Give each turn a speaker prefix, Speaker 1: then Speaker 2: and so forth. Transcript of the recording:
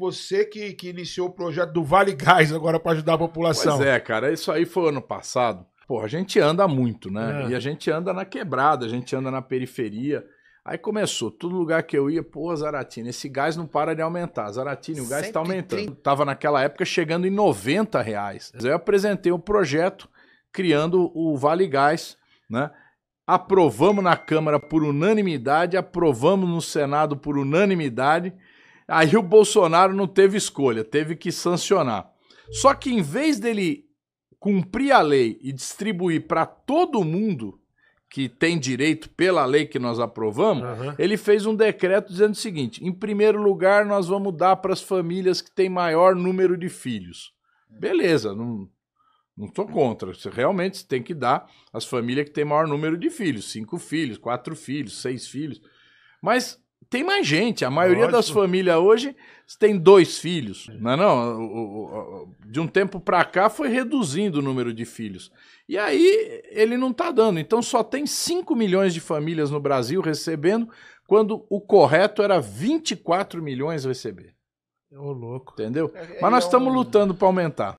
Speaker 1: Você que, que iniciou o projeto do Vale Gás agora para ajudar a população. Pois é, cara, isso aí foi ano passado. Pô, a gente anda muito, né? É. E a gente anda na quebrada, a gente anda na periferia. Aí começou, todo lugar que eu ia, pô, Zaratini, esse gás não para de aumentar. Zaratini, o gás está aumentando. Tava naquela época chegando em 90 reais. Eu apresentei um projeto criando o Vale Gás, né? Aprovamos na Câmara por unanimidade, aprovamos no Senado por unanimidade. Aí o Bolsonaro não teve escolha, teve que sancionar. Só que em vez dele cumprir a lei e distribuir para todo mundo que tem direito pela lei que nós aprovamos, uhum. ele fez um decreto dizendo o seguinte: em primeiro lugar, nós vamos dar para as famílias que têm maior número de filhos. Beleza, não, não estou contra. Você realmente tem que dar às famílias que têm maior número de filhos: cinco filhos, quatro filhos, seis filhos. Mas tem mais gente. A maioria Lógico. das famílias hoje tem dois filhos. Não é não? De um tempo para cá foi reduzindo o número de filhos. E aí ele não está dando. Então só tem 5 milhões de famílias no Brasil recebendo, quando o correto era 24 milhões receber. louco. Entendeu? É, Mas nós estamos é um... lutando para aumentar.